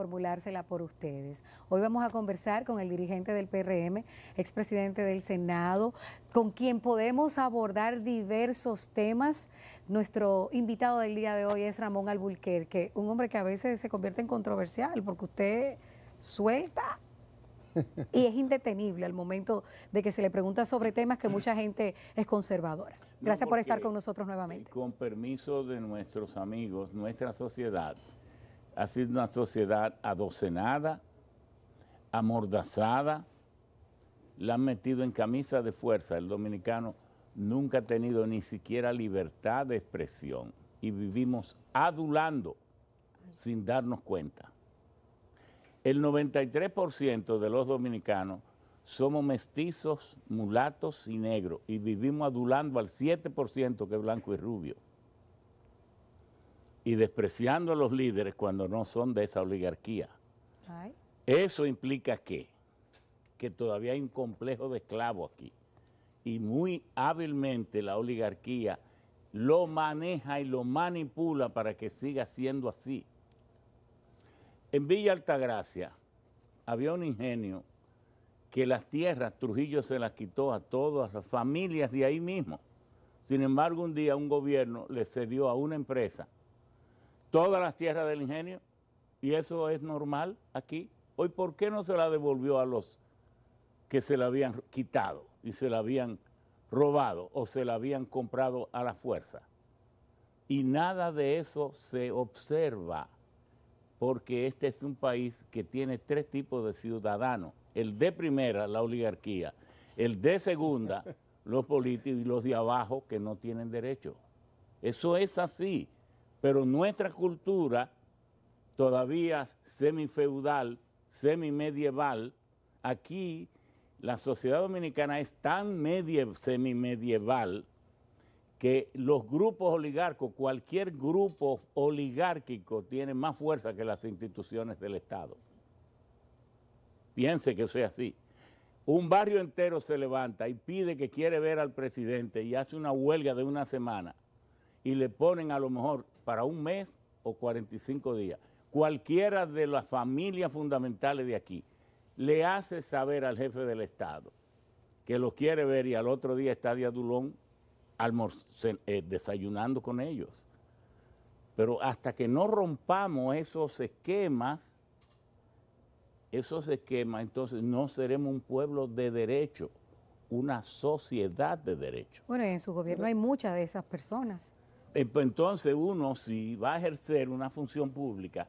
formulársela por ustedes. Hoy vamos a conversar con el dirigente del PRM, expresidente del Senado, con quien podemos abordar diversos temas. Nuestro invitado del día de hoy es Ramón Albulquerque, un hombre que a veces se convierte en controversial porque usted suelta y es indetenible al momento de que se le pregunta sobre temas que mucha gente es conservadora. Gracias por estar con nosotros nuevamente. Con permiso de nuestros amigos, nuestra sociedad ha sido una sociedad adocenada, amordazada, la han metido en camisa de fuerza. El dominicano nunca ha tenido ni siquiera libertad de expresión y vivimos adulando sin darnos cuenta. El 93% de los dominicanos somos mestizos, mulatos y negros y vivimos adulando al 7% que es blanco y rubio y despreciando a los líderes cuando no son de esa oligarquía. Eso implica que, que todavía hay un complejo de esclavo aquí y muy hábilmente la oligarquía lo maneja y lo manipula para que siga siendo así. En Villa Altagracia había un ingenio que las tierras Trujillo se las quitó a todas las familias de ahí mismo. Sin embargo, un día un gobierno le cedió a una empresa todas las tierras del ingenio y eso es normal aquí. Hoy, ¿por qué no se la devolvió a los que se la habían quitado y se la habían robado o se la habían comprado a la fuerza? Y nada de eso se observa porque este es un país que tiene tres tipos de ciudadanos. El de primera, la oligarquía. El de segunda, los políticos y los de abajo que no tienen derecho. Eso es así. Pero nuestra cultura, todavía semifeudal, medieval aquí la sociedad dominicana es tan semi-medieval que los grupos oligarcos, cualquier grupo oligárquico tiene más fuerza que las instituciones del Estado. Piense que eso es así. Un barrio entero se levanta y pide que quiere ver al presidente y hace una huelga de una semana y le ponen a lo mejor para un mes o 45 días, cualquiera de las familias fundamentales de aquí, le hace saber al jefe del Estado que lo quiere ver y al otro día está Diadulón Adulón eh, desayunando con ellos. Pero hasta que no rompamos esos esquemas, esos esquemas, entonces no seremos un pueblo de derecho, una sociedad de derecho. Bueno, en su gobierno hay muchas de esas personas. Eh, pues, entonces uno si va a ejercer una función pública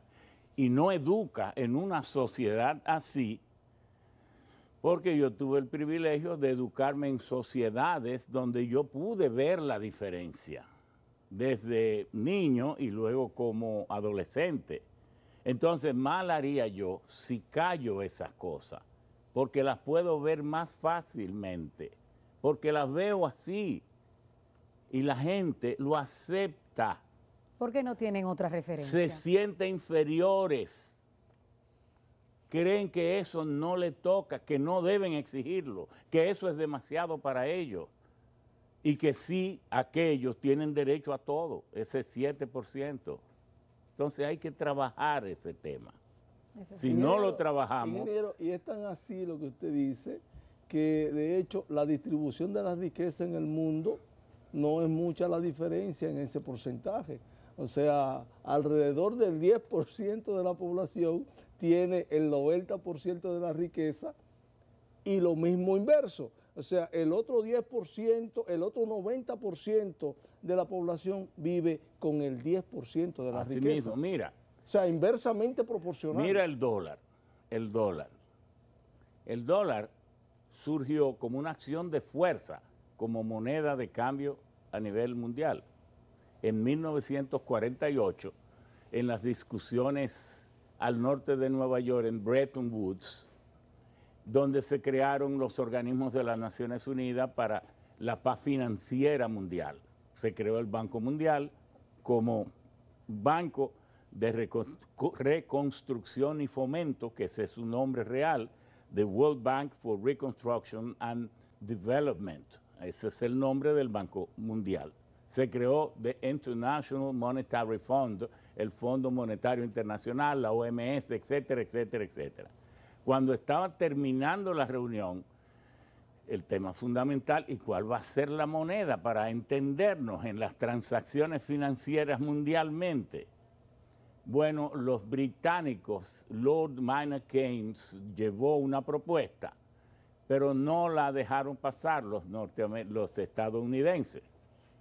y no educa en una sociedad así, porque yo tuve el privilegio de educarme en sociedades donde yo pude ver la diferencia desde niño y luego como adolescente. Entonces mal haría yo si callo esas cosas, porque las puedo ver más fácilmente, porque las veo así y la gente lo acepta. ¿Por qué no tienen otra referencia? Se sienten inferiores. Creen que eso no le toca, que no deben exigirlo, que eso es demasiado para ellos. Y que sí, aquellos tienen derecho a todo, ese 7%. Entonces hay que trabajar ese tema. si no lo trabajamos... y es tan así lo que usted dice, que de hecho la distribución de las riquezas en el mundo no es mucha la diferencia en ese porcentaje. O sea, alrededor del 10% de la población tiene el 90% de la riqueza y lo mismo inverso. O sea, el otro 10%, el otro 90% de la población vive con el 10% de la Así Mismo, mira. O sea, inversamente proporcional. Mira el dólar, el dólar. El dólar surgió como una acción de fuerza como moneda de cambio a nivel mundial. En 1948, en las discusiones al norte de Nueva York, en Bretton Woods, donde se crearon los organismos de las Naciones Unidas para la paz financiera mundial. Se creó el Banco Mundial como banco de reconstrucción y fomento, que ese es su nombre real, the World Bank for Reconstruction and Development. Ese es el nombre del Banco Mundial. Se creó the International Monetary Fund, el Fondo Monetario Internacional, la OMS, etcétera, etcétera, etcétera. Cuando estaba terminando la reunión, el tema fundamental y cuál va a ser la moneda para entendernos en las transacciones financieras mundialmente. Bueno, los británicos, Lord Minor Keynes llevó una propuesta pero no la dejaron pasar los, los estadounidenses.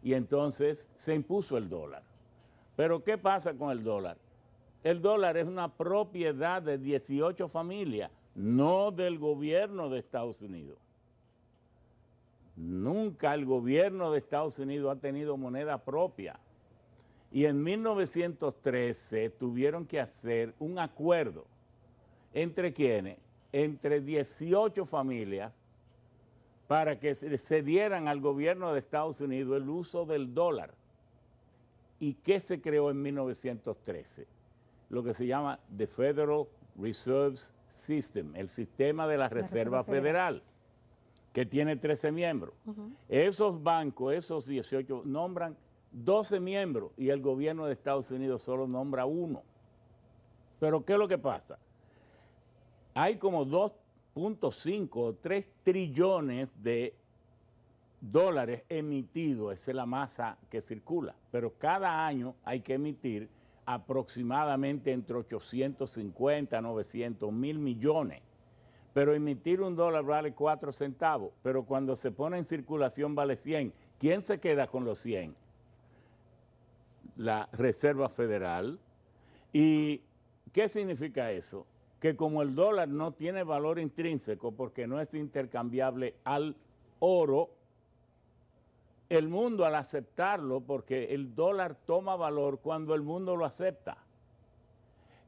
Y entonces se impuso el dólar. Pero ¿qué pasa con el dólar? El dólar es una propiedad de 18 familias, no del gobierno de Estados Unidos. Nunca el gobierno de Estados Unidos ha tenido moneda propia. Y en 1913 tuvieron que hacer un acuerdo entre quienes entre 18 familias para que se dieran al gobierno de Estados Unidos el uso del dólar. ¿Y qué se creó en 1913? Lo que se llama The Federal Reserve System, el sistema de la, Reserva, Federal, que tiene 13 miembros. Esos bancos, esos 18, nombran 12 miembros y el gobierno de Estados Unidos solo nombra uno. Pero ¿qué es lo que pasa? hay como 2.5 o 3 trillones de dólares emitidos, esa es la masa que circula, pero cada año hay que emitir aproximadamente entre 850 a 900 mil millones. Pero emitir un dólar vale 4 centavos, pero cuando se pone en circulación vale 100. ¿Quién se queda con los 100? La Reserva Federal. ¿Y qué significa eso? que como el dólar no tiene valor intrínseco porque no es intercambiable al oro, el mundo al aceptarlo, porque el dólar toma valor cuando el mundo lo acepta.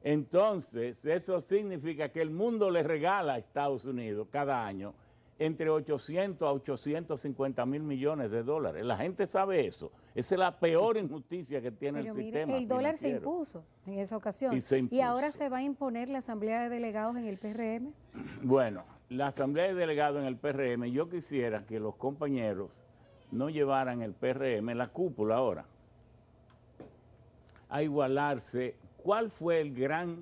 Entonces, eso significa que el mundo le regala a Estados Unidos cada año entre 800 a 850 mil millones de dólares. La gente sabe eso. Esa es la peor injusticia que tiene el sistema. El dólar se impuso en esa ocasión. Y, ahora se va a imponer la Asamblea de Delegados en el PRM. Bueno, la Asamblea de Delegados en el PRM, yo quisiera que los compañeros no llevaran el PRM, la cúpula ahora, a igualarse. ¿Cuál fue la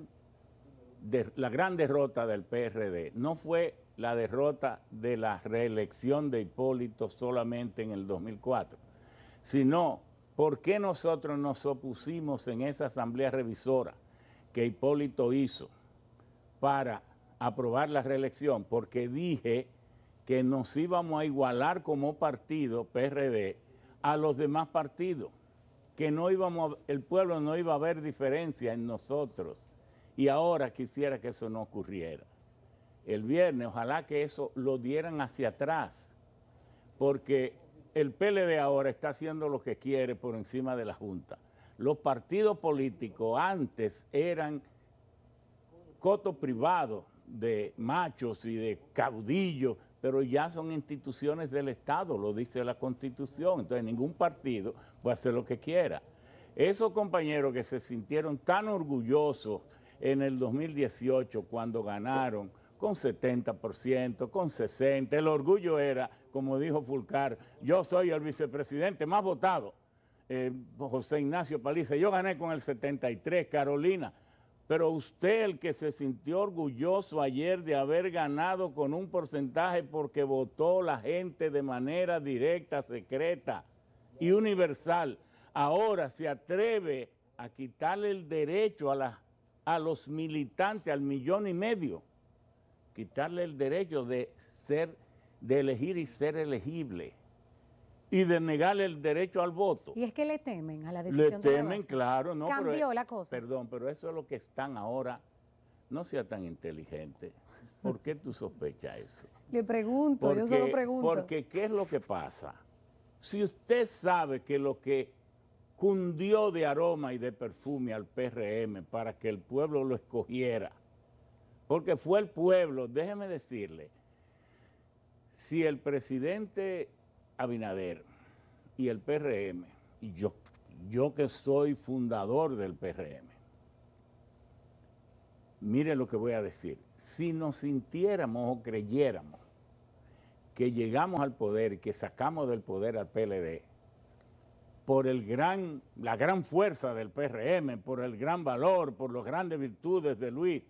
gran derrota del PRD? No fue la derrota de la reelección de Hipólito solamente en el 2004, sino por qué nosotros nos opusimos en esa asamblea revisora que Hipólito hizo para aprobar la reelección, porque dije que nos íbamos a igualar como partido PRD a los demás partidos, que no íbamos el pueblo no iba a ver diferencia en nosotros. Y ahora quisiera que eso no ocurriera el viernes, ojalá que eso lo dieran hacia atrás, porque el PLD ahora está haciendo lo que quiere por encima de la Junta. Los partidos políticos antes eran coto privado de machos y de caudillos, pero ya son instituciones del Estado, lo dice la Constitución. Entonces ningún partido puede hacer lo que quiera. Esos compañeros que se sintieron tan orgullosos en el 2018 cuando ganaron con 70%, con 60%. El orgullo era, como dijo Fulcar, yo soy el vicepresidente más votado. Eh, José Ignacio Paliza, yo gané con el 73, Carolina. Pero usted, el que se sintió orgulloso ayer de haber ganado con un porcentaje porque votó la gente de manera directa, secreta y universal, ahora se atreve a quitarle el derecho a los militantes, al millón y medio quitarle el derecho de ser, de elegir y ser elegible y de negarle el derecho al voto. Y es que le temen a la decisión. Le temen, claro, no. Cambió la cosa. Perdón, pero eso es lo que están ahora. No sea tan inteligente. ¿Por qué tú sospechas eso? Le pregunto, yo solo pregunto. Porque ¿qué es lo que pasa? Si usted sabe que lo que cundió de aroma y de perfume al PRM para que el pueblo lo escogiera porque fue el pueblo, déjeme decirle, si el presidente Abinader y el PRM, y yo, yo que soy fundador del PRM, mire lo que voy a decir, si nos sintiéramos o creyéramos que llegamos al poder, que sacamos del poder al PLD, por el gran, la gran fuerza del PRM, por el gran valor, por las grandes virtudes de Luis,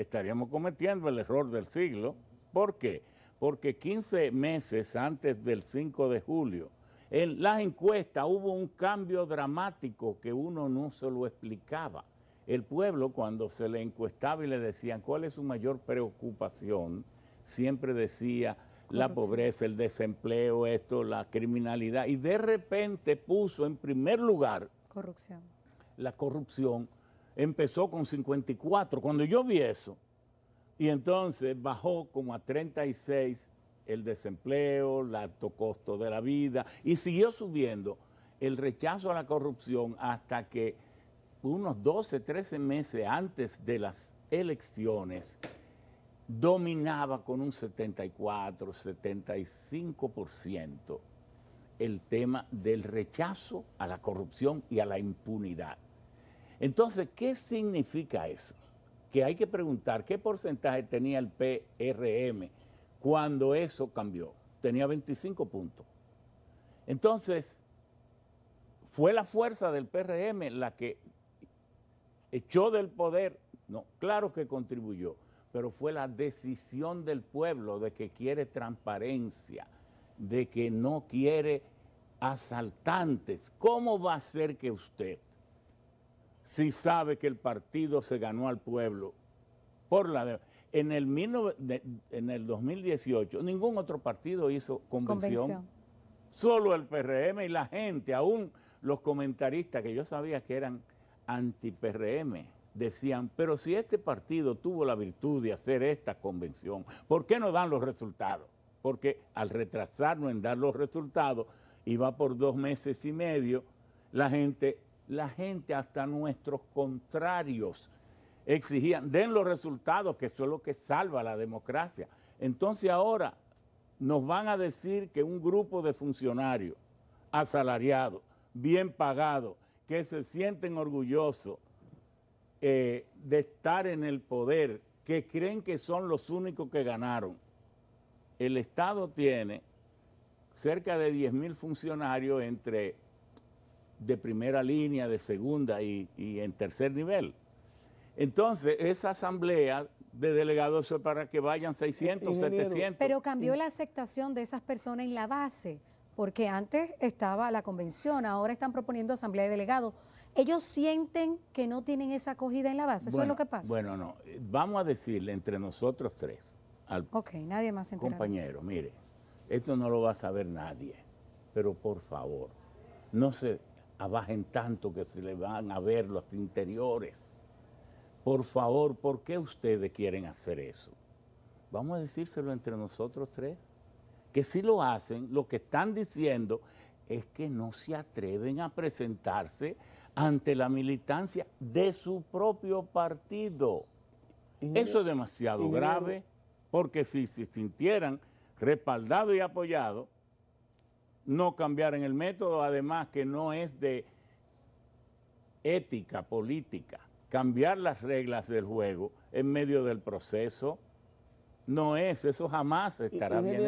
estaríamos cometiendo el error del siglo. ¿Por qué? Porque 15 meses antes del 5 de julio, en las encuestas hubo un cambio dramático que uno no se lo explicaba. El pueblo, cuando se le encuestaba y le decían cuál es su mayor preocupación, siempre decía la pobreza, el desempleo, esto, la criminalidad. Y de repente puso en primer lugar Corrupción. la corrupción empezó con 54. Cuando yo vi eso, y entonces bajó como a 36 el desempleo, el alto costo de la vida, y siguió subiendo el rechazo a la corrupción hasta que unos 12, 13 meses antes de las elecciones dominaba con un 74, 75% el tema del rechazo a la corrupción y a la impunidad. Entonces, ¿qué significa eso? Que hay que preguntar qué porcentaje tenía el PRM cuando eso cambió. Tenía 25 puntos. Entonces, fue la fuerza del PRM la que echó del poder, no, claro que contribuyó, pero fue la decisión del pueblo de que quiere transparencia, de que no quiere asaltantes. ¿Cómo va a ser que usted si sabe que el partido se ganó al pueblo. Por la en, el en el 2018 ningún otro partido hizo convención. convención. Solo el PRM y la gente, aún los comentaristas que yo sabía que eran anti-PRM, decían, pero si este partido tuvo la virtud de hacer esta convención, ¿por qué no dan los resultados? Porque al retrasarnos en dar los resultados, iba por dos meses y medio, la gente la gente, hasta nuestros contrarios, exigían, den los resultados, que eso es lo que salva la democracia. Entonces ahora nos van a decir que un grupo de funcionarios asalariados, bien pagados, que se sienten orgullosos eh, de estar en el poder, que creen que son los únicos que ganaron. El Estado tiene cerca de 10 mil funcionarios entre de primera línea, de segunda y, en tercer nivel. Entonces, esa asamblea de delegados es para que vayan 600, eh, 700. Pero cambió mm. la aceptación de esas personas en la base, porque antes estaba la convención, ahora están proponiendo asamblea de delegados. Ellos sienten que no tienen esa acogida en la base, eso es lo que pasa. Bueno, no, vamos a decirle entre nosotros tres al Ok, nadie más compañero, mire, esto no lo va a saber nadie, pero por favor, no se abajen tanto que se le van a ver los interiores. Por favor, ¿por qué ustedes quieren hacer eso? Vamos a decírselo entre nosotros tres. Que si lo hacen, lo que están diciendo es que no se atreven a presentarse ante la militancia de su propio partido. eso es demasiado grave, porque si se sintieran respaldados y apoyados, no cambiar en el método, además que no es de ética política. Cambiar las reglas del juego en medio del proceso no es, eso jamás estará bien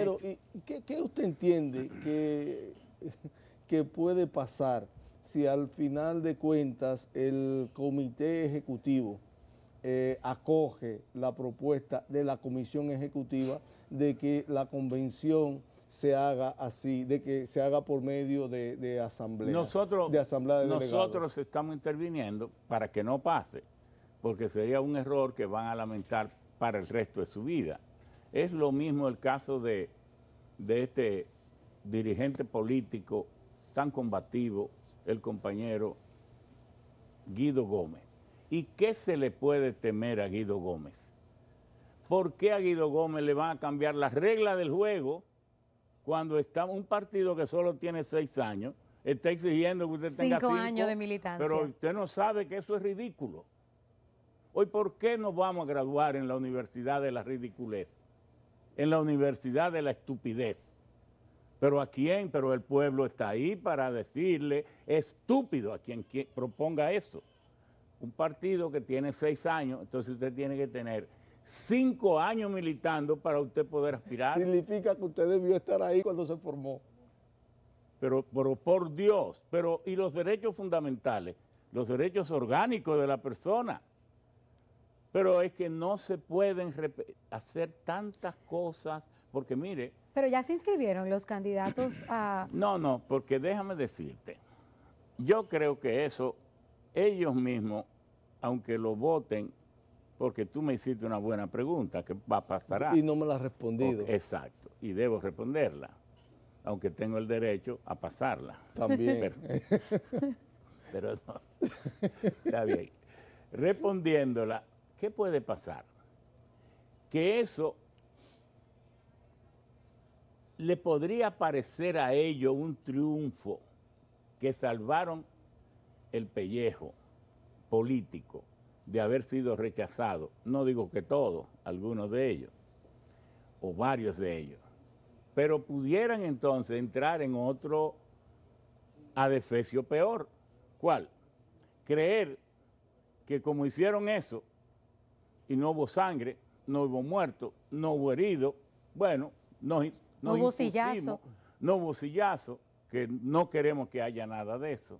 qué, usted entiende que, puede pasar si al final de cuentas el comité ejecutivo eh, acoge la propuesta de la comisión ejecutiva de que la convención se haga así, de que se haga por medio de, asamblea. de asamblea de nosotros estamos interviniendo para que no pase, porque sería un error que van a lamentar para el resto de su vida. Es lo mismo el caso de, de este dirigente político tan combativo, el compañero Guido Gómez. ¿Y qué se le puede temer a Guido Gómez? ¿Por qué a Guido Gómez le van a cambiar las reglas del juego? cuando está un partido que solo tiene seis años, está exigiendo que usted tenga cinco años de militancia. Pero usted no sabe que eso es ridículo. Hoy, ¿por qué nos vamos a graduar en la universidad de la ridiculez? En la universidad de la estupidez. Pero a quién, pero el pueblo está ahí para decirle estúpido a quien, quien proponga eso. Un partido que tiene seis años, entonces usted tiene que tener cinco años militando para usted poder aspirar. Significa que usted debió estar ahí cuando se formó. Pero, pero por Dios, pero y los derechos fundamentales, los derechos orgánicos de la persona. Pero es que no se pueden hacer tantas cosas, porque mire... Pero ya se inscribieron los candidatos a... No, no, porque déjame decirte, yo creo que eso ellos mismos, aunque lo voten, porque tú me hiciste una buena pregunta que va a pasar. Y no me la has respondido. exacto, y debo responderla, aunque tengo el derecho a pasarla. También. Pero, pero no, está bien. Respondiéndola, ¿qué puede pasar? Que eso le podría parecer a ellos un triunfo que salvaron el pellejo político de haber sido rechazado, no digo que todos, algunos de ellos, o varios de ellos, pero pudieran entonces entrar en otro adefesio peor. ¿Cuál? Creer que como hicieron eso, y no hubo sangre, no hubo muerto, no hubo herido, bueno, no hubo sillazo. No hubo sillazo, que no queremos que haya nada de eso,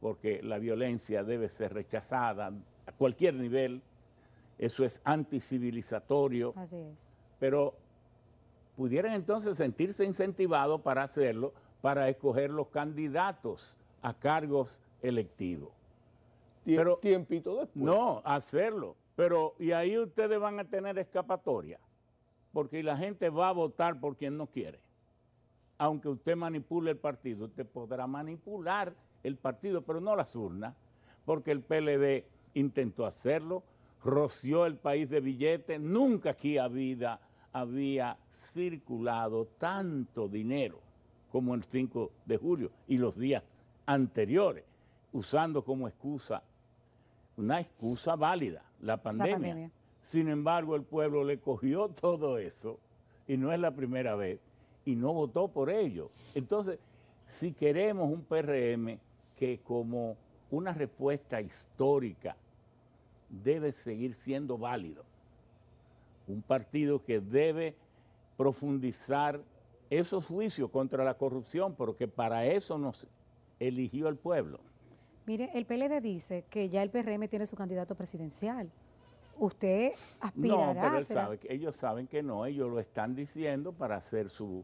porque la violencia debe ser rechazada, a cualquier nivel, eso es anticivilizatorio. Así es. Pero pudieran entonces sentirse incentivados para hacerlo, para escoger los candidatos a cargos electivos. Tiempo tiempito después. No, hacerlo. Pero, y ahí ustedes van a tener escapatoria, porque la gente va a votar por quien no quiere. Aunque usted manipule el partido, usted podrá manipular el partido, pero no las urnas, porque el PLD intentó hacerlo, roció el país de billetes, nunca aquí había, había circulado tanto dinero como el 5 de julio y los días anteriores, usando como excusa, una excusa válida, la pandemia. La pandemia. Sin embargo, el pueblo le cogió todo eso, y no es la primera vez, y no votó por ello. Entonces, si queremos un PRM que como una respuesta histórica debe seguir siendo válido. Un partido que debe profundizar esos juicios contra la corrupción, porque para eso nos eligió el pueblo. Mire, el PLD dice que ya el PRM tiene su candidato presidencial. Usted aspirará no, pero que ellos saben que no, ellos lo están diciendo para hacer su,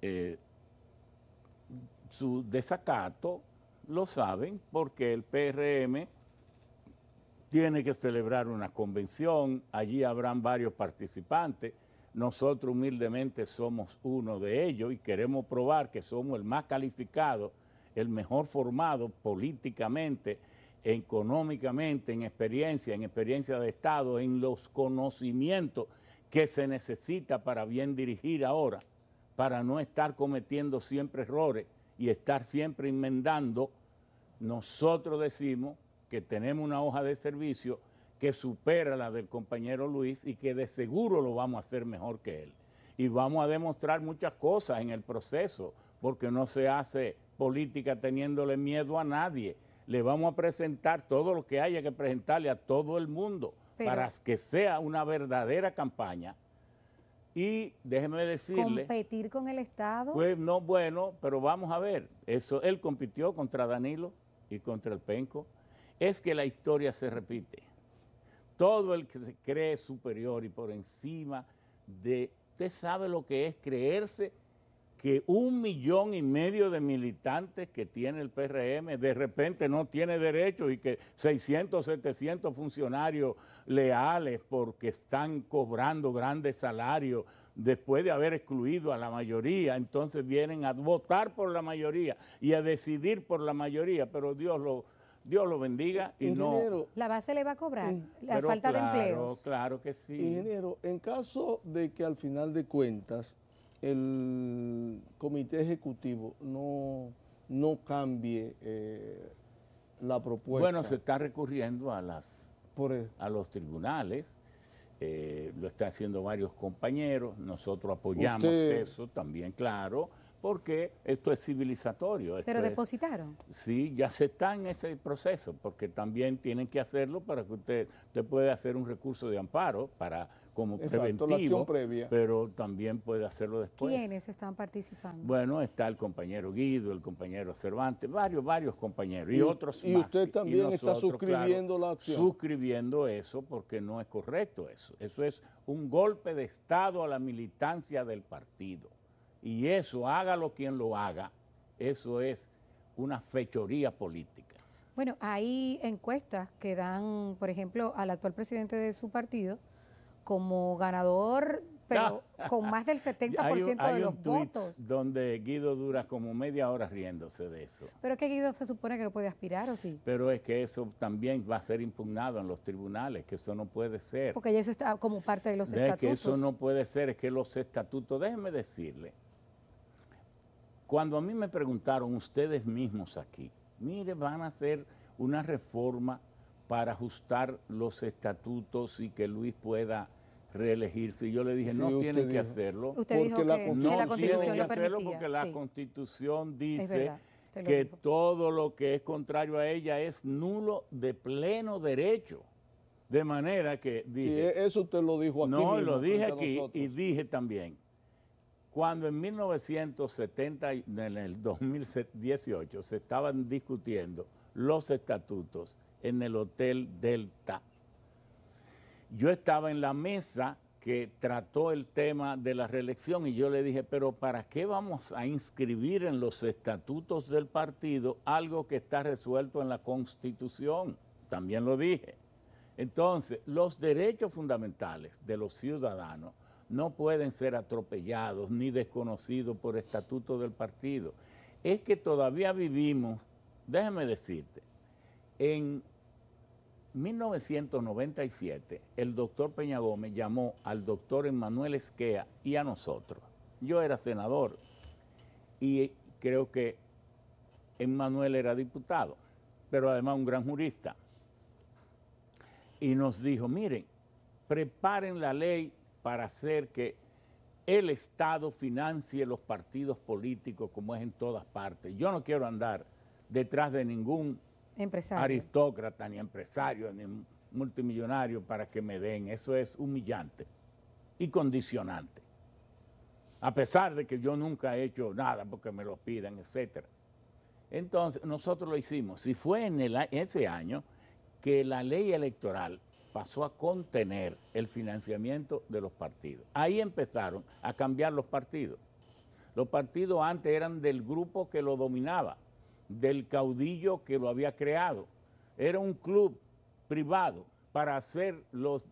eh, su desacato lo saben porque el PRM tiene que celebrar una convención, allí habrán varios participantes, nosotros humildemente somos uno de ellos y queremos probar que somos el más calificado, el mejor formado políticamente, económicamente, en experiencia, en experiencia de Estado, en los conocimientos que se necesita para bien dirigir ahora, para no estar cometiendo siempre errores y estar siempre enmendando, nosotros decimos que tenemos una hoja de servicio que supera la del compañero Luis y que de seguro lo vamos a hacer mejor que él. Y vamos a demostrar muchas cosas en el proceso, porque no se hace política teniéndole miedo a nadie. Le vamos a presentar todo lo que haya que presentarle a todo el mundo para que sea una verdadera campaña y déjeme decirle. ¿Competir con el Estado? Pues no, bueno, pero vamos a ver. Eso, él compitió contra Danilo y contra el Penco. Es que la historia se repite. Todo el que se cree superior y por encima de. Usted sabe lo que es creerse que un millón y medio de militantes que tiene el PRM de repente no tiene derecho y que 600, 700 funcionarios leales porque están cobrando grandes salarios después de haber excluido a la mayoría, entonces vienen a votar por la mayoría y a decidir por la mayoría, pero Dios lo, Dios lo bendiga y no... La base le va a cobrar, eh, la falta de empleos. Claro que sí. Ingeniero, en caso de que al final de cuentas el comité ejecutivo no, no cambie eh, la propuesta. Bueno, se está recurriendo a, las, e-, a los tribunales, eh, lo están haciendo varios compañeros, nosotros apoyamos eso también, claro, porque esto es civilizatorio. Pero depositaron. sí, ya se está en ese proceso, porque también tienen que hacerlo para que usted, usted puede hacer un recurso de amparo para como preventivo, previa. pero también puede hacerlo después. ¿Quiénes están participando? Bueno, está el compañero Guido, el compañero Cervantes, varios, varios compañeros y, otros y Y usted también está suscribiendo la acción. Suscribiendo eso porque no es correcto eso. Eso es un golpe de Estado a la militancia del partido. Y eso, hágalo quien lo haga, eso es una fechoría política. Bueno, hay encuestas que dan, por ejemplo, al actual presidente de su partido, como ganador, pero con más del 70% de los un votos. Donde Guido dura como media hora riéndose de eso. Pero es que Guido se supone que lo puede aspirar, ¿o sí? Pero es que eso también va a ser impugnado en los tribunales, que eso no puede ser. Porque eso está como parte de los de estatutos. que eso no puede ser, es que los estatutos, déjenme decirle, cuando a mí me preguntaron ustedes mismos aquí, mire, van a hacer una reforma para ajustar los estatutos y que Luis pueda reelegirse. Y yo le dije, no tiene que hacerlo. porque la, Constitución que porque la Constitución dice que todo lo que es contrario a ella es nulo de pleno derecho. De manera que dije... E-, eso usted lo dijo aquí. No, lo dije aquí y dije también, cuando en 1970, en el 2018, se estaban discutiendo los estatutos, en el Hotel Delta. Yo estaba en la mesa que trató el tema de la reelección y yo le dije, pero ¿para qué vamos a inscribir en los estatutos del partido algo que está resuelto en la Constitución? También lo dije. Entonces, los derechos fundamentales de los ciudadanos no pueden ser atropellados ni desconocidos por estatuto del partido. Es que todavía vivimos, déjame decirte, en 1997, el doctor Peña Gómez llamó al doctor Emanuel Esquea y a nosotros. Yo era senador y creo que Emanuel era diputado, pero además un gran jurista. Y nos dijo, miren, preparen la ley para hacer que el Estado financie los partidos políticos como es en todas partes. Yo no quiero andar detrás de ningún aristócrata, ni empresario, ni multimillonario para que me den. Eso es humillante y condicionante. A pesar de que yo nunca he hecho nada porque me lo pidan, etc. Entonces, nosotros lo hicimos. Y fue en ese año que la ley electoral pasó a contener el financiamiento de los partidos. Ahí empezaron a cambiar los partidos. Los partidos antes eran del grupo que lo dominaba del caudillo que lo había creado. Era un club privado para hacer los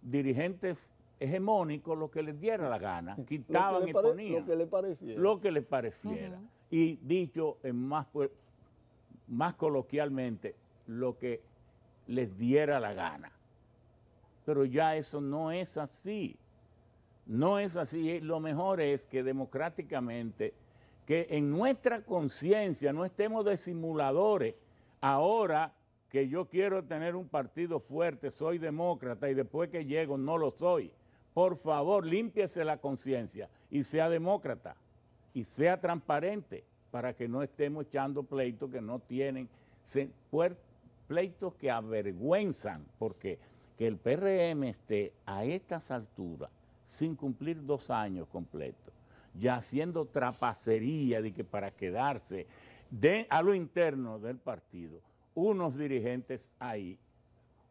dirigentes hegemónicos lo que les diera la gana, quitaban y ponían. Lo que les pareciera. Lo que les pareciera. Y dicho en más, más coloquialmente, lo que les diera la gana. Pero ya eso no es así. No es así. Lo mejor es que democráticamente que en nuestra conciencia no estemos de simuladores. Ahora que yo quiero tener un partido fuerte, soy demócrata y después que llego no lo soy. Por favor, límpiese la conciencia y sea demócrata y sea transparente para que no estemos echando pleitos que no tienen, pleitos que avergüenzan, porque que el PRM esté a estas alturas sin cumplir dos años completos ya haciendo trapacería de que para quedarse de, a lo interno del partido, unos dirigentes ahí.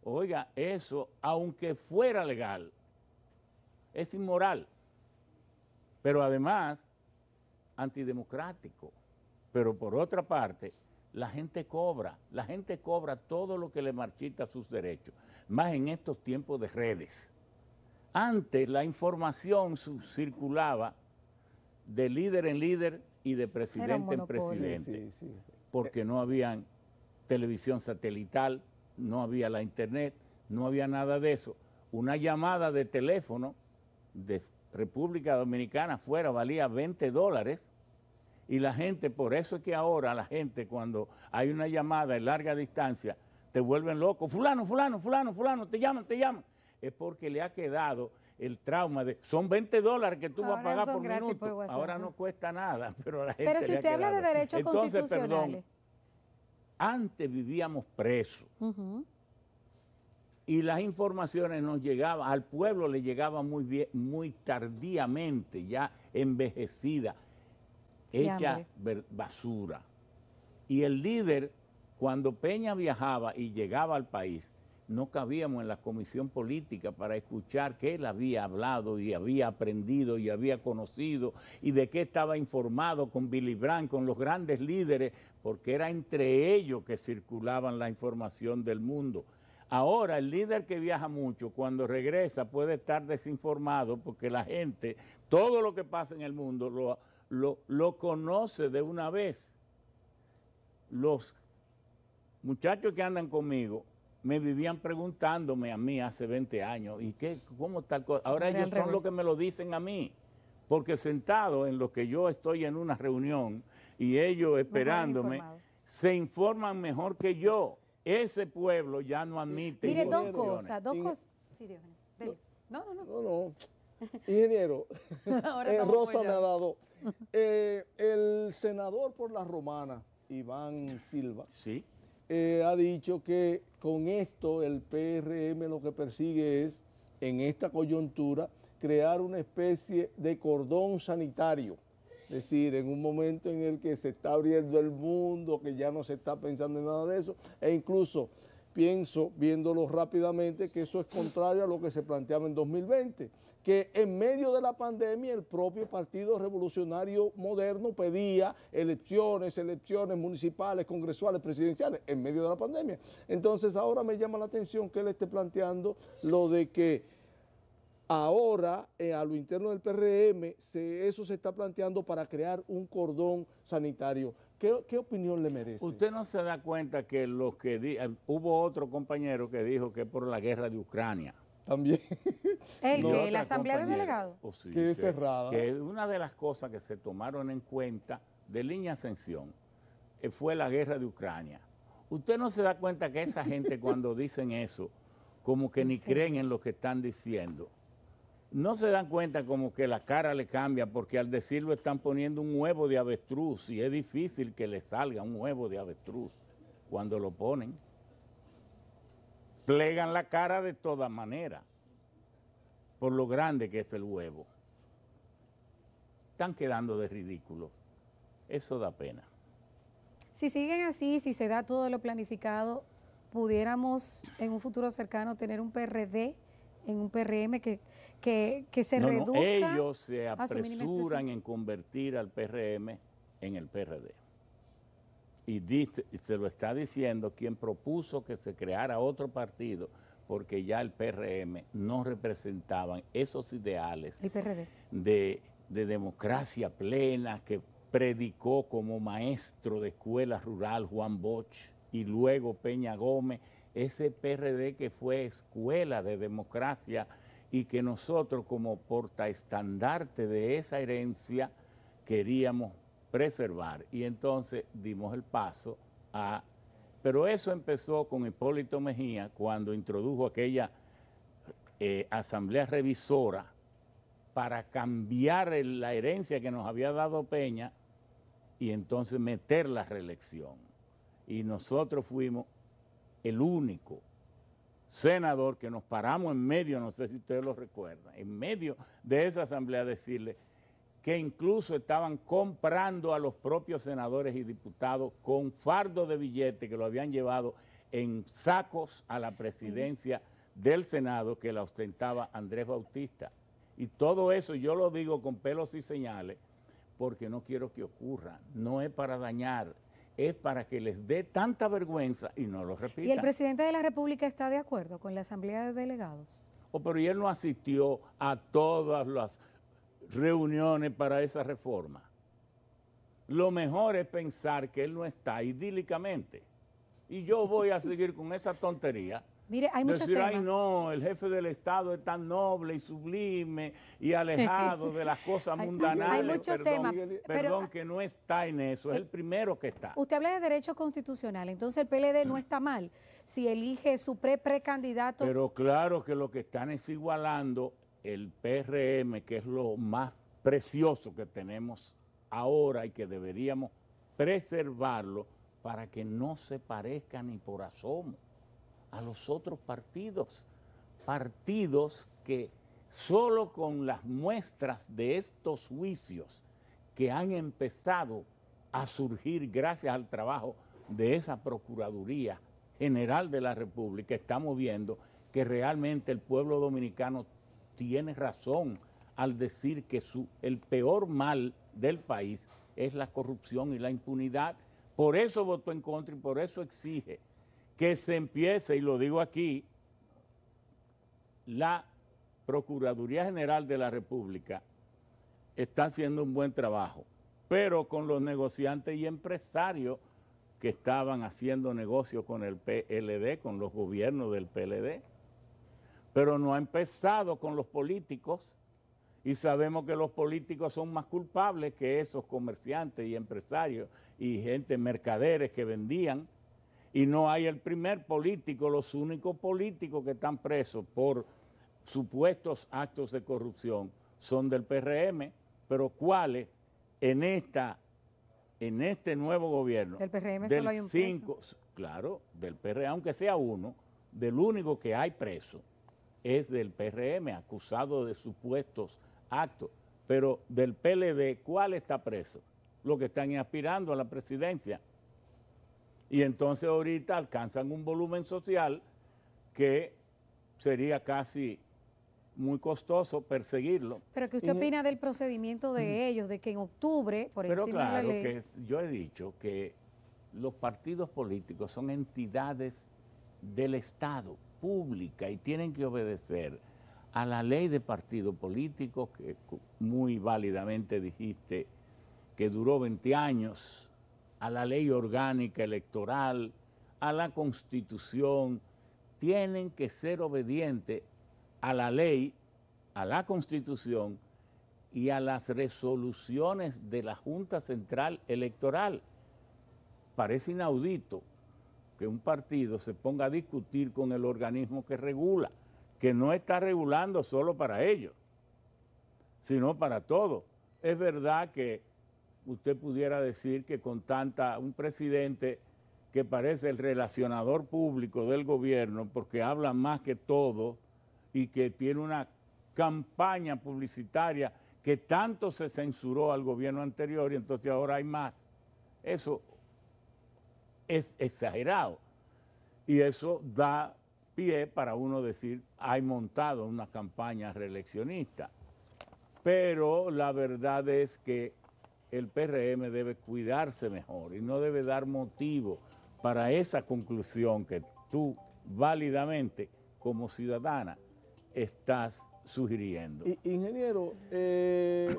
Oiga, eso, aunque fuera legal, es inmoral, pero además antidemocrático. Pero por otra parte, la gente cobra, la gente cobra todo lo que le marchita sus derechos, más en estos tiempos de redes. Antes la información circulaba de líder en líder y de presidente en presidente. Porque no habían televisión satelital, no había la internet, no había nada de eso. Una llamada de teléfono de República Dominicana fuera valía 20 dólares y la gente, por eso es que ahora la gente cuando hay una llamada de larga distancia, te vuelven loco, fulano, fulano, fulano, fulano, te llaman, te llaman. Es porque le ha quedado el trauma de son 20 dólares que tú vas a pagar por minuto. ahora ¿no? cuesta nada, pero la gente Pero si usted habla de derechos Entonces, constitucionales. Perdón, antes vivíamos presos. Y las informaciones nos llegaban, al pueblo le llegaba muy bien, muy tardíamente, ya envejecida, hecha basura. Y el líder, cuando Peña viajaba y llegaba al país, no cabíamos en la comisión política para escuchar qué él había hablado y había aprendido y había conocido y de qué estaba informado con Billy Brandt, con los grandes líderes, porque era entre ellos que circulaban la información del mundo. Ahora el líder que viaja mucho, cuando regresa puede estar desinformado porque la gente, todo lo que pasa en el mundo, lo, lo, lo conoce de una vez. Los muchachos que andan conmigo me vivían preguntándome a mí hace 20 años, ¿y qué? ¿Cómo tal Ahora ellos son los que me lo dicen a mí, porque sentado en lo que yo estoy en una reunión y ellos esperándome, se informan mejor que yo. Ese pueblo ya no admite. Mire, dos cosas, dos cosas. No, no, no. Ingeniero, eh, Rosa me ha dado. Eh, el senador por la romana, Iván Silva, ¿Sí? Eh, ha dicho que con esto el PRM lo que persigue es, en esta coyuntura, crear una especie de cordón sanitario. Es decir, en un momento en el que se está abriendo el mundo, que ya no se está pensando en nada de eso, e incluso pienso, viéndolo rápidamente, que eso es contrario a lo que se planteaba en 2020, que en medio de la pandemia el propio Partido Revolucionario Moderno pedía elecciones, elecciones municipales, congresuales, presidenciales, en medio de la pandemia. Entonces ahora me llama la atención que él esté planteando lo de que ahora eh, a lo interno del PRM se, eso se está planteando para crear un cordón sanitario. ¿Qué, opinión le merece? Usted no se da cuenta que los que eh, hubo otro compañero que dijo que por la guerra de Ucrania. También. ¿El que ¿La asamblea de delegados? Oh, que es cerrada. Que una de las cosas que se tomaron en cuenta de línea ascensión eh, fue la guerra de Ucrania. Usted no se da cuenta que esa gente cuando dicen eso, como que ni creen en lo que están diciendo no se dan cuenta como que la cara le cambia porque al decirlo están poniendo un huevo de avestruz y es difícil que le salga un huevo de avestruz cuando lo ponen. Plegan la cara de todas maneras por lo grande que es el huevo. Están quedando de ridículos. Eso da pena. Si siguen así, si se da todo lo planificado, pudiéramos en un futuro cercano tener un PRD en un PRM que, que, se reduzca. ellos se apresuran en convertir al PRM en el PRD. Y, dice, se lo está diciendo quien propuso que se creara otro partido, porque ya el PRM no representaban esos ideales De, democracia plena que predicó como maestro de escuela rural Juan Bosch y luego Peña Gómez ese PRD que fue escuela de democracia y que nosotros como portaestandarte de esa herencia queríamos preservar. Y entonces dimos el paso a... Pero eso empezó con Hipólito Mejía cuando introdujo aquella eh, asamblea revisora para cambiar la herencia que nos había dado Peña y entonces meter la reelección. Y nosotros fuimos el único senador que nos paramos en medio, no sé si ustedes lo recuerdan, en medio de esa asamblea decirle que incluso estaban comprando a los propios senadores y diputados con fardo de billete que lo habían llevado en sacos a la presidencia del Senado que la ostentaba Andrés Bautista. Y todo eso yo lo digo con pelos y señales porque no quiero que ocurra, no es para dañar, es para que les dé tanta vergüenza y no lo repita. ¿Y el presidente de la República está de acuerdo con la Asamblea de Delegados? Oh, pero él no asistió a todas las reuniones para esa reforma. Lo mejor es pensar que él no está idílicamente. Y yo voy a seguir con esa tontería Mire, hay muchos no, el jefe del Estado es tan noble y sublime y alejado de las cosas mundanales. hay muchos temas. Perdón, que no ah, está en eso, es eh, el primero que está. Usted habla de derechos constitucionales, entonces el PLD no está mal si elige su pre-precandidato. Pero claro que lo que están es igualando el PRM, que es lo más precioso que tenemos ahora y que deberíamos preservarlo para que no se parezca ni por asomo a los otros partidos, partidos que solo con las muestras de estos juicios que han empezado a surgir gracias al trabajo de esa Procuraduría General de la República, estamos viendo que realmente el pueblo dominicano tiene razón al decir que su, el peor mal del país es la corrupción y la impunidad. Por eso votó en contra y por eso exige que se empiece, y lo digo aquí, la Procuraduría General de la República está haciendo un buen trabajo, pero con los negociantes y empresarios que estaban haciendo negocios con el PLD, con los gobiernos del PLD, pero no ha empezado con los políticos y sabemos que los políticos son más culpables que esos comerciantes y empresarios y gente mercaderes que vendían y no hay el primer político, los únicos políticos que están presos por supuestos actos de corrupción son del PRM, pero ¿cuáles en esta en este nuevo gobierno? Del PRM solo hay un cinco, preso. Claro, del PRM, aunque sea uno, del único que hay preso es del PRM, acusado de supuestos actos, pero del PLD, ¿cuál está preso? Los que están aspirando a la presidencia y entonces ahorita alcanzan un volumen social que sería casi muy costoso perseguirlo. Pero ¿qué usted opina del procedimiento de mm. ellos, de que en octubre, por pero claro que yo he dicho que los partidos políticos son entidades del Estado, pública, y tienen que obedecer a la ley de partidos políticos que muy válidamente dijiste que duró 20 años a la ley orgánica electoral, a la constitución, tienen que ser obedientes a la ley, a la constitución y a las resoluciones de la Junta Central Electoral. Parece inaudito que un partido se ponga a discutir con el organismo que regula, que no está regulando solo para ellos, sino para todos. Es verdad que usted pudiera decir que con tanta, un presidente que parece el relacionador público del gobierno, porque habla más que todo y que tiene una campaña publicitaria que tanto se censuró al gobierno anterior y entonces ahora hay más. Eso es exagerado y eso da pie para uno decir, hay montado una campaña reeleccionista. Pero la verdad es que el PRM debe cuidarse mejor y no debe dar motivo para esa conclusión que tú válidamente como ciudadana estás sugiriendo. Ingeniero, eh,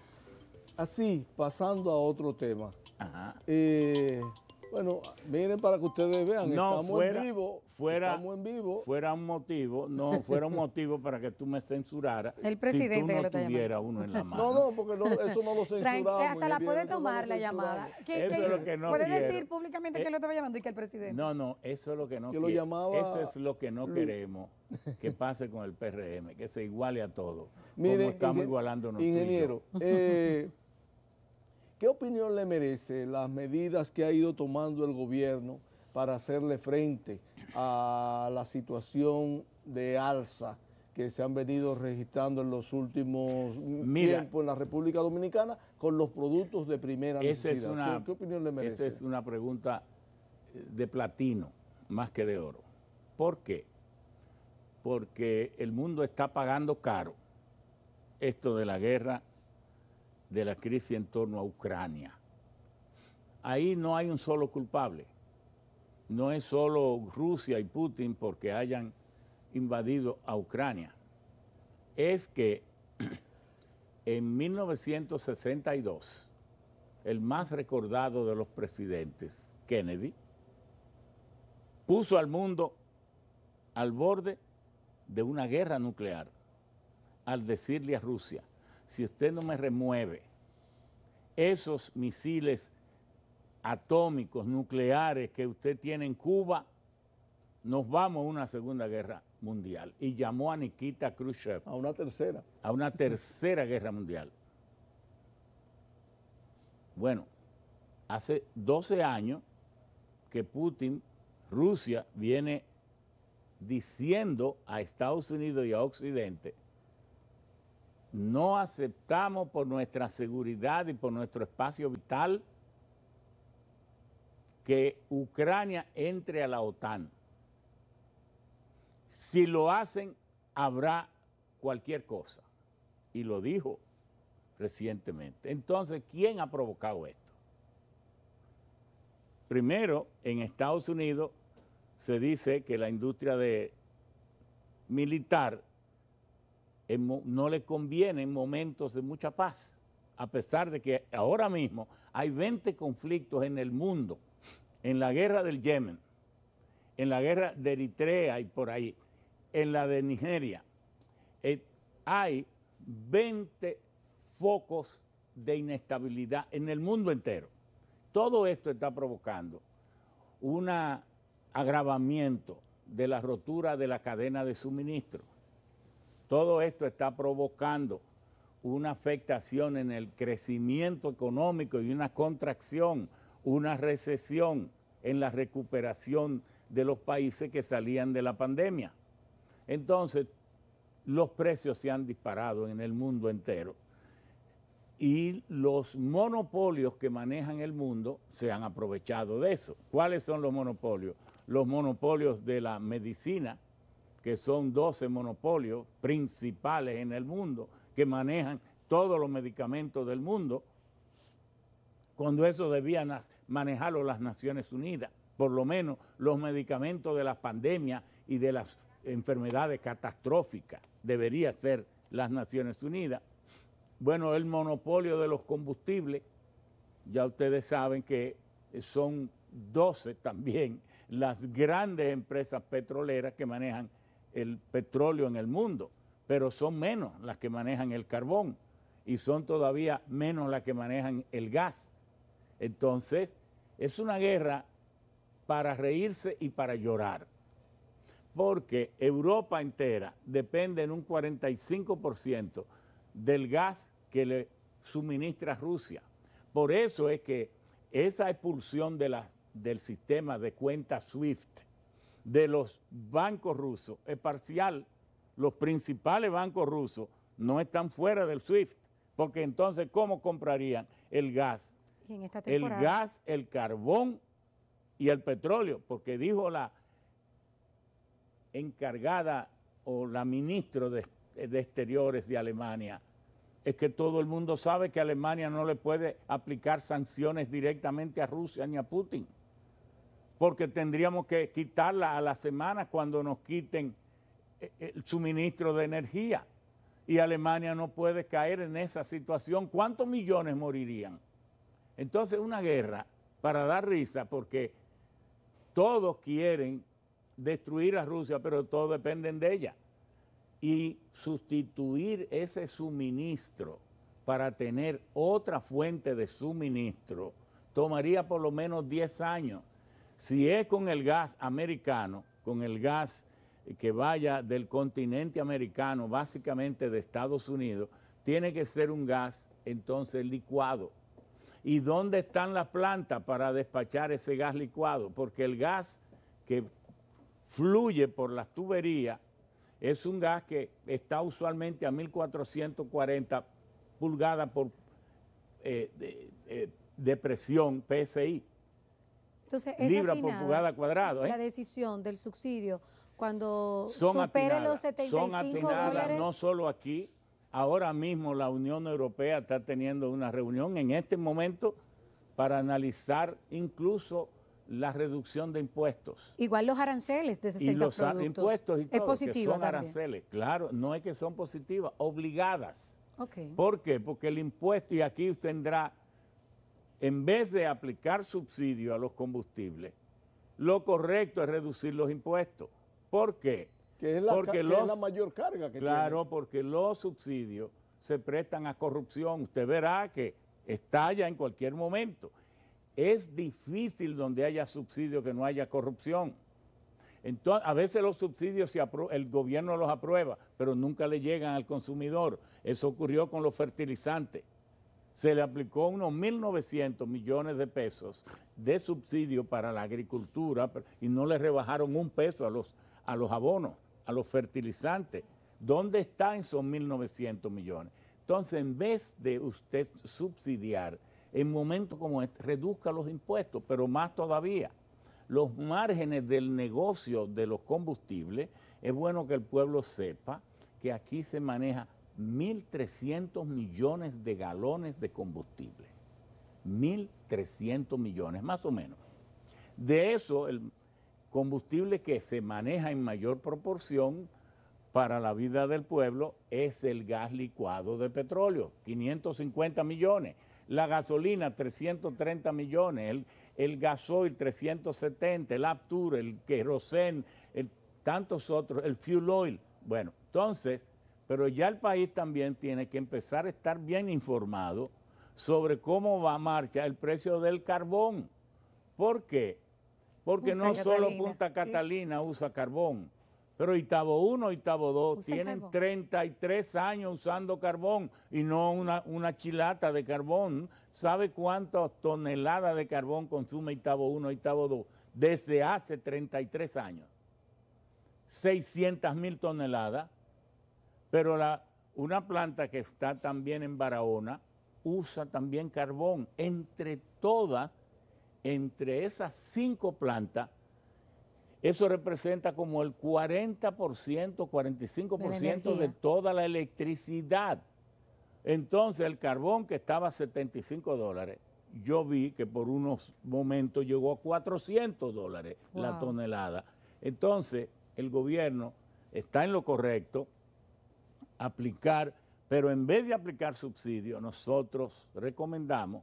así, pasando a otro tema. Ajá. Eh, bueno, miren para que ustedes vean, no, estamos en vivo. Fuera, en vivo. Fuera un motivo, no, fuera un motivo para que tú me censuraras. El presidente si no lo tuviera uno en la mano. No, no, porque eso no lo censuramos. Hasta la puede tomar la llamada. ¿Qué, eso ¿Puede decir públicamente que eh, lo estaba llamando y que el presidente? No, no, eso es lo que no que lo llamaba Eso es lo que no queremos que pase con el PRM, que se iguale a todo. Miren, como estamos igualándonos. Ingeniero, Eh, ¿Qué opinión le merece las medidas que ha ido tomando el gobierno para hacerle frente a la situación de alza que se han venido registrando en los últimos tiempos en la República Dominicana con los productos de primera necesidad? ¿Qué, opinión le merece? Esa es una pregunta eh, de platino más que de oro. ¿Por qué? Porque el mundo está pagando caro esto de la guerra de la crisis en torno a Ucrania. Ahí no hay un solo culpable. No es solo Rusia y Putin porque hayan invadido a Ucrania. Es que en 1962, el más recordado de los presidentes, Kennedy, puso al mundo al borde de una guerra nuclear al decirle a Rusia, si usted no me remueve esos misiles atómicos, nucleares que usted tiene en Cuba, nos vamos a una segunda guerra mundial. Y llamó a Nikita Khrushchev. A una tercera. A una tercera guerra mundial. Bueno, hace 12 años que Putin, Rusia, viene diciendo a Estados Unidos y a Occidente no aceptamos por nuestra seguridad y por nuestro espacio vital que Ucrania entre a la OTAN. Si lo hacen, habrá cualquier cosa. Y lo dijo recientemente. Entonces, ¿quién ha provocado esto? Primero, en Estados Unidos se dice que la industria de militar no le conviene en momentos de mucha paz, a pesar de que ahora mismo hay 20 conflictos en el mundo, en la guerra del Yemen, en la guerra de Eritrea y por ahí, en la de Nigeria. Eh, hay 20 focos de inestabilidad en el mundo entero. Todo esto está provocando un agravamiento de la rotura de la cadena de suministro todo esto está provocando una afectación en el crecimiento económico y una contracción, una recesión en la recuperación de los países que salían de la pandemia. Entonces, los precios se han disparado en el mundo entero y los monopolios que manejan el mundo se han aprovechado de eso. ¿Cuáles son los monopolios? Los monopolios de la medicina, que son 12 monopolios principales en el mundo, que manejan todos los medicamentos del mundo, cuando eso debían manejarlo las Naciones Unidas, por lo menos los medicamentos de las pandemia y de las enfermedades catastróficas, debería ser las Naciones Unidas. Bueno, el monopolio de los combustibles, ya ustedes saben que son 12 también las grandes empresas petroleras que manejan el petróleo en el mundo, pero son menos las que manejan el carbón y son todavía menos las que manejan el gas. Entonces, es una guerra para reírse y para llorar, porque Europa entera depende en un 45% del gas que le suministra Rusia. Por eso es que esa expulsión del sistema de cuenta SWIFT de los bancos rusos es parcial. Los principales bancos rusos no están fuera del SWIFT, porque entonces, ¿cómo comprarían el gas? el gas, el carbón y el petróleo, porque dijo la encargada o la ministra de, de Exteriores de Alemania, es que todo el mundo sabe que Alemania no le puede aplicar sanciones directamente a Rusia ni a Putin porque tendríamos que quitarla a la semana cuando nos quiten eh, el suministro de energía. Y Alemania no puede caer en esa situación. ¿Cuántos millones morirían? Entonces, una guerra para dar risa, porque todos quieren destruir a Rusia, pero todos dependen de ella. Y sustituir ese suministro para tener otra fuente de suministro tomaría por lo menos 10 años si es con el gas americano, con el gas que vaya del continente americano, básicamente de Estados Unidos, tiene que ser un gas entonces licuado. ¿Y dónde están las plantas para despachar ese gas licuado? Porque el gas que fluye por las tuberías es un gas que está usualmente a 1440 pulgadas por eh, eh, de presión PSI. Entonces, esa libra por cuadrado. ¿eh? La decisión del subsidio cuando son supere los 75 son No solo aquí, ahora mismo la Unión Europea está teniendo una reunión en este momento para analizar incluso la reducción de impuestos. Igual los aranceles de 60 y los impuestos y todo, es que son aranceles, claro, no es que son positivas, obligadas. Okay. ¿Por qué? Porque el impuesto, y aquí tendrá en vez de aplicar subsidio a los combustibles, lo correcto es reducir los impuestos. ¿Por qué? porque es la mayor carga que Claro, porque los subsidios se prestan a corrupción. Usted verá que estalla en cualquier momento. Es difícil donde haya subsidio que no haya corrupción. Entonces, a veces los subsidios el gobierno los aprueba, pero nunca le llegan al consumidor. Eso ocurrió con los fertilizantes se le aplicó unos 1.900 millones de pesos de subsidio para la agricultura y no le rebajaron un peso a los, a los abonos, a los fertilizantes. ¿Dónde están esos 1.900 millones? Entonces, en vez de usted subsidiar, en momentos como este, reduzca los impuestos, pero más todavía, los márgenes del negocio de los combustibles, es bueno que el pueblo sepa que aquí se maneja 1.300 millones de galones de combustible. 1.300 millones, más o menos. De eso, el combustible que se maneja en mayor proporción para la vida del pueblo es el gas licuado de petróleo, 550 millones. La gasolina, 330 millones. El, gasoil, 370. El Aptur, el Kerosene, tantos otros. El fuel oil. Bueno, entonces pero ya el país también tiene que empezar a estar bien informado sobre cómo va a marcha el precio del carbón. ¿Por qué? Porque no solo Punta Catalina usa carbón, pero Itabo 1 y Itabo 2 tienen 33 años usando carbón y no una, una chilata de carbón. ¿Sabe cuántas toneladas de carbón consume Itabo 1 y Itabo 2? Desde hace 33 años. 600 mil toneladas. Pero una planta que está también en Barahona usa también carbón. Entre todas, entre esas cinco plantas, eso representa como el 40%, 45% de, toda la electricidad. Entonces, el carbón que estaba a 75 dólares, yo vi que por unos momentos llegó a 400 dólares la tonelada. Entonces, el gobierno está en lo correcto, aplicar, pero en vez de aplicar subsidios, nosotros recomendamos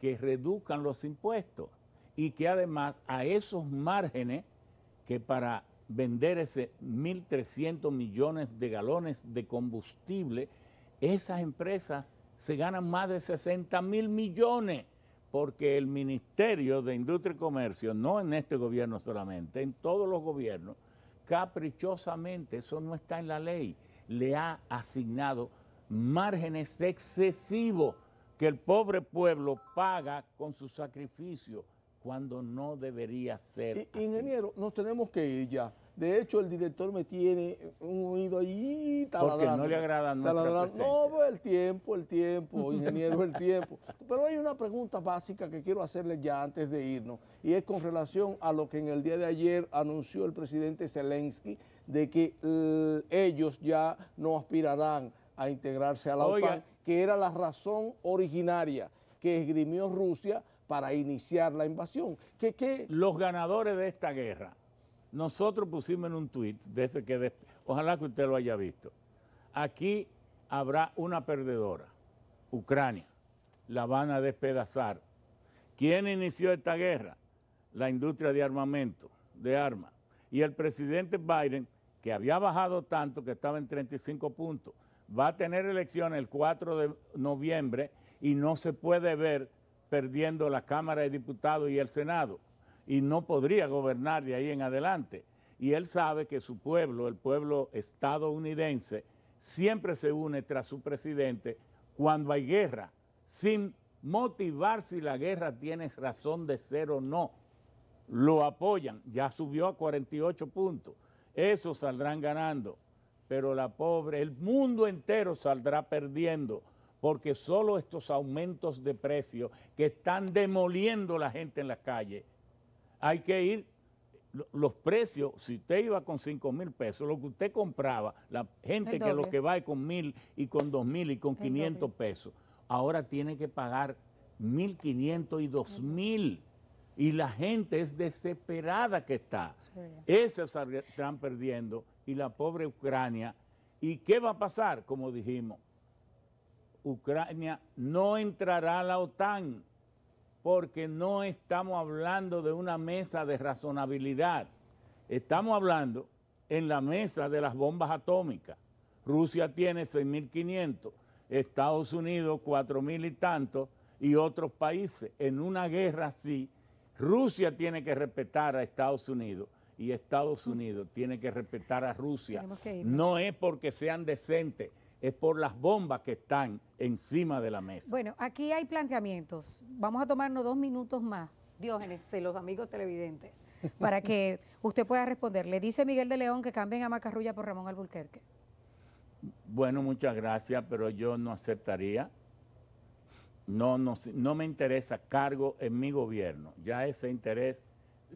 que reduzcan los impuestos y que además a esos márgenes que para vender ese 1.300 millones de galones de combustible, esas empresas se ganan más de 60 mil millones, porque el Ministerio de Industria y Comercio, no en este gobierno solamente, en todos los gobiernos, caprichosamente, eso no está en la ley, le ha asignado márgenes excesivos que el pobre pueblo paga con su sacrificio cuando no debería ser. ingeniero, nos tenemos que ir ya. De hecho, el director me tiene un oído ahí Porque no le agrada nuestra No, pues, el tiempo, el tiempo, ingeniero, el tiempo. Pero hay una pregunta básica que quiero hacerle ya antes de irnos, y es con relación a lo que en el día de ayer anunció el presidente Zelensky de que eh, ellos ya no aspirarán a integrarse a la OTAN, que era la razón originaria que esgrimió Rusia para iniciar la invasión. Que, Los ganadores de esta guerra, nosotros pusimos en un tuit, desde que ojalá que usted lo haya visto, aquí habrá una perdedora, Ucrania, la van a despedazar. ¿Quién inició esta guerra? La industria de armamento, de armas. Y el presidente Biden que había bajado tanto que estaba en 35 puntos. Va a tener elecciones el 4 de noviembre y no se puede ver perdiendo la Cámara de Diputados y el Senado. Y no podría gobernar de ahí en adelante. Y él sabe que su pueblo, el pueblo estadounidense, siempre se une tras su presidente cuando hay guerra, sin motivar si la guerra tiene razón de ser o no. Lo apoyan, ya subió a 48 puntos esos saldrán ganando, pero la pobre, el mundo entero saldrá perdiendo, porque solo estos aumentos de precios que están demoliendo la gente en las calles, hay que ir, los precios, si usted iba con 5 mil pesos, lo que usted compraba, la gente que lo que va con mil y con dos mil y con 500 pesos, ahora tiene que pagar 1.500 y mil, y la gente es desesperada que está. Esas están perdiendo y la pobre Ucrania. ¿Y qué va a pasar? Como dijimos, Ucrania no entrará a la OTAN porque no estamos hablando de una mesa de razonabilidad. Estamos hablando en la mesa de las bombas atómicas. Rusia tiene 6.500, Estados Unidos 4.000 y tantos y otros países en una guerra así Rusia tiene que respetar a Estados Unidos y Estados Unidos tiene que respetar a Rusia. No es porque sean decentes, es por las bombas que están encima de la mesa. Bueno, aquí hay planteamientos. Vamos a tomarnos dos minutos más, Diógenes, de los amigos televidentes, para que usted pueda responder. Le dice Miguel de León que cambien a Macarrulla por Ramón Alburquerque. Bueno, muchas gracias, pero yo no aceptaría no, no, me interesa cargo en mi gobierno. Ya ese interés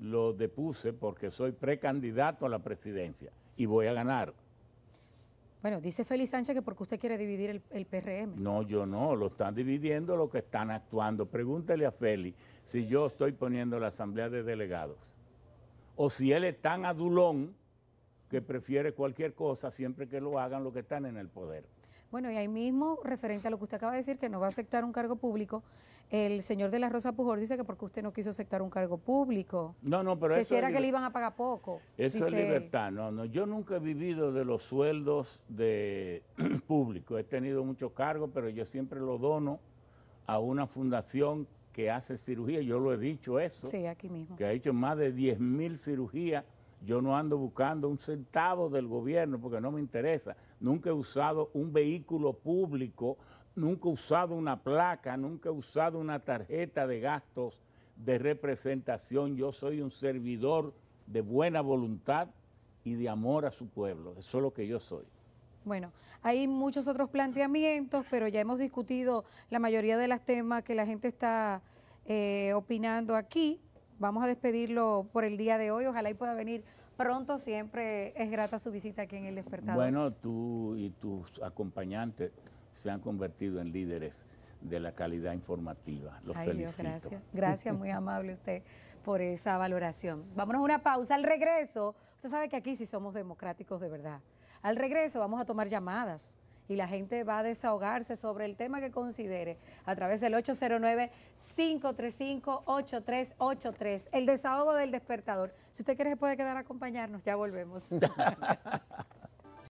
lo depuse porque soy precandidato a la presidencia y voy a ganar. Bueno, dice Félix Sánchez que porque usted quiere dividir el, PRM. No, yo no, lo están dividiendo los que están actuando. Pregúntele a Félix si yo estoy poniendo la asamblea de delegados o si él es tan adulón que prefiere cualquier cosa siempre que lo hagan los que están en el poder. Bueno, y ahí mismo, referente a lo que usted acaba de decir, que no va a aceptar un cargo público, el señor de la Rosa Pujol dice que porque usted no quiso aceptar un cargo público. No, no, pero que si era que le iban a pagar poco. Eso es libertad, no, Yo nunca he vivido de los sueldos de público. He tenido muchos cargos, pero yo siempre lo dono a una fundación que hace cirugía. Yo lo he dicho eso. Sí, aquí mismo. Que ha hecho más de 10 mil cirugías. Yo no ando buscando un centavo del gobierno porque no me interesa nunca he usado un vehículo público, nunca he usado una placa, nunca he usado una tarjeta de gastos de representación. Yo soy un servidor de buena voluntad y de amor a su pueblo. Eso es lo que yo soy. Bueno, hay muchos otros planteamientos, pero ya hemos discutido la mayoría de los temas que la gente está eh, opinando aquí. Vamos a despedirlo por el día de hoy. Ojalá y pueda venir pronto siempre es grata su visita aquí en El Despertador. Bueno, tú y tus acompañantes se han convertido en líderes de la calidad informativa. Los gracias. Gracias, muy amable usted por esa valoración. Vámonos a una pausa. Al regreso, usted sabe que aquí sí somos democráticos de verdad. Al regreso vamos a tomar llamadas y la gente va a desahogarse sobre el tema que considere a través del 809-535-8383, el desahogo del despertador. Si usted quiere se puede quedar a acompañarnos, ya volvemos.